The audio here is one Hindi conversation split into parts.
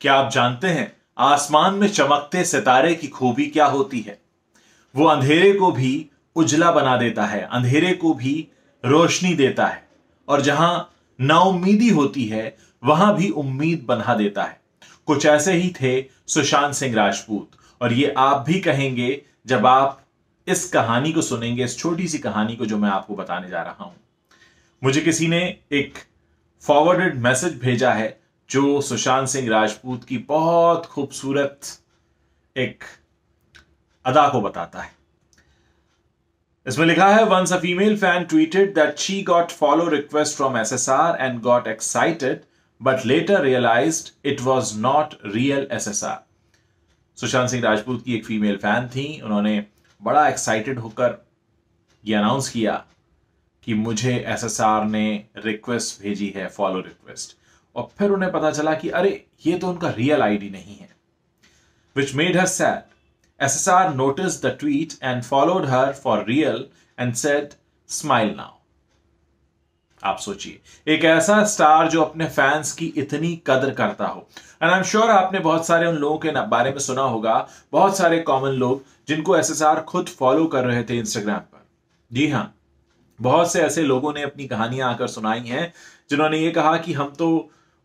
क्या आप जानते हैं आसमान में चमकते सितारे की खूबी क्या होती है वो अंधेरे को भी उजला बना देता है अंधेरे को भी रोशनी देता है और जहां नाउमीदी होती है वहां भी उम्मीद बना देता है कुछ ऐसे ही थे सुशांत सिंह राजपूत और ये आप भी कहेंगे जब आप इस कहानी को सुनेंगे इस छोटी सी कहानी को जो मैं आपको बताने जा रहा हूं मुझे किसी ने एक फॉरवर्डेड मैसेज भेजा है जो सुशांत सिंह राजपूत की बहुत खूबसूरत एक अदा को बताता है इसमें लिखा है once a female fan tweeted that she got follow request from SSR and got excited but later realise it was not real SSR Sushant Singh Rajput की एक फीमेल फैन थी उन्होंने बड़ा एक्साइटेड होकर ये अनाउंस किया कि मुझे एसएसआर ने रिक्वेस्ट भेजी है फॉलो रिक्वेस्ट और फिर उन्हें पता चला कि अरे ये तो उनका रियल आईडी नहीं है which made her sad S S R notice the tweet and followed her for real and said, smile now आप सोचिए एक ऐसा स्टार जो अपने फैंस की इतनी कदर करता हो एंड आई एम श्योर आपने बहुत सारे उन लोगों के बारे में सुना होगा बहुत सारे कॉमन लोग जिनको एस एस आर खुद फॉलो कर रहे थे इंस्टाग्राम पर जी हाँ बहुत से ऐसे लोगों ने अपनी कहानियां आकर सुनाई हैं जिन्होंने ये कहा कि हम तो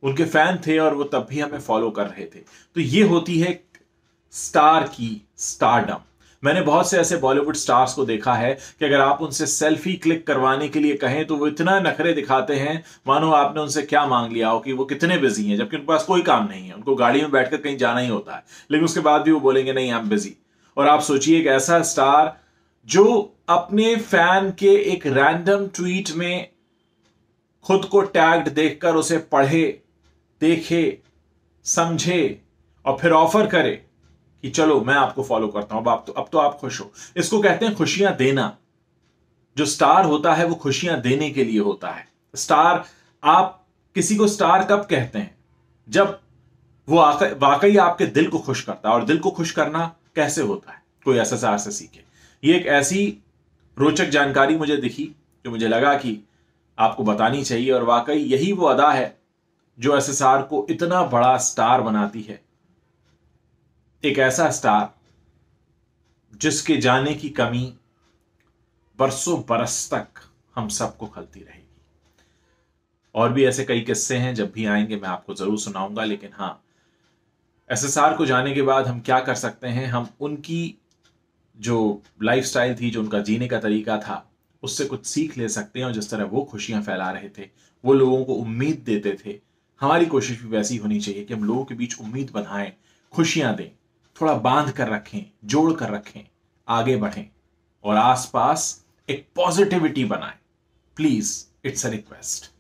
उनके फैन थे और वो तब भी हमें फॉलो कर रहे थे तो ये होती है स्टार की स्टारडम मैंने बहुत से ऐसे बॉलीवुड स्टार्स को देखा है कि अगर आप उनसे सेल्फी क्लिक करवाने के लिए कहें तो वो इतना नखरे दिखाते हैं मानो आपने उनसे क्या मांग लिया हो कि वो कितने बिजी हैं जबकि उनके पास कोई काम नहीं है उनको गाड़ी में बैठकर कहीं जाना ही होता है लेकिन उसके बाद भी वो बोलेंगे नहीं आप बिजी और आप सोचिए एक ऐसा स्टार जो अपने फैन के एक रैंडम ट्वीट में खुद को टैग्ड देखकर उसे पढ़े देखे समझे और फिर ऑफर करे कि चलो मैं आपको फॉलो करता हूं अब आप तो अब तो आप खुश हो इसको कहते हैं खुशियां देना जो स्टार होता है वो खुशियां देने के लिए होता है स्टार आप किसी को स्टार कब कहते हैं जब वो वाकई आपके दिल को खुश करता है और दिल को खुश करना कैसे होता है कोई एस से सीखे ये एक ऐसी रोचक जानकारी मुझे दिखी जो मुझे लगा कि आपको बतानी चाहिए और वाकई यही वो अदा है जो एसएसआर को इतना बड़ा स्टार बनाती है एक ऐसा स्टार जिसके जाने की कमी बरसों बरस तक हम सबको खलती रहेगी और भी ऐसे कई किस्से हैं जब भी आएंगे मैं आपको जरूर सुनाऊंगा लेकिन हाँ एसएसआर को जाने के बाद हम क्या कर सकते हैं हम उनकी जो लाइफस्टाइल थी जो उनका जीने का तरीका था उससे कुछ सीख ले सकते हैं और जिस तरह वो खुशियां फैला रहे थे वो लोगों को उम्मीद देते थे हमारी कोशिश भी वैसी होनी चाहिए कि हम लोगों के बीच उम्मीद बधाएं खुशियां दें थोड़ा बांध कर रखें जोड़ कर रखें आगे बढ़ें और आसपास एक पॉजिटिविटी बनाएं प्लीज इट्स अ रिक्वेस्ट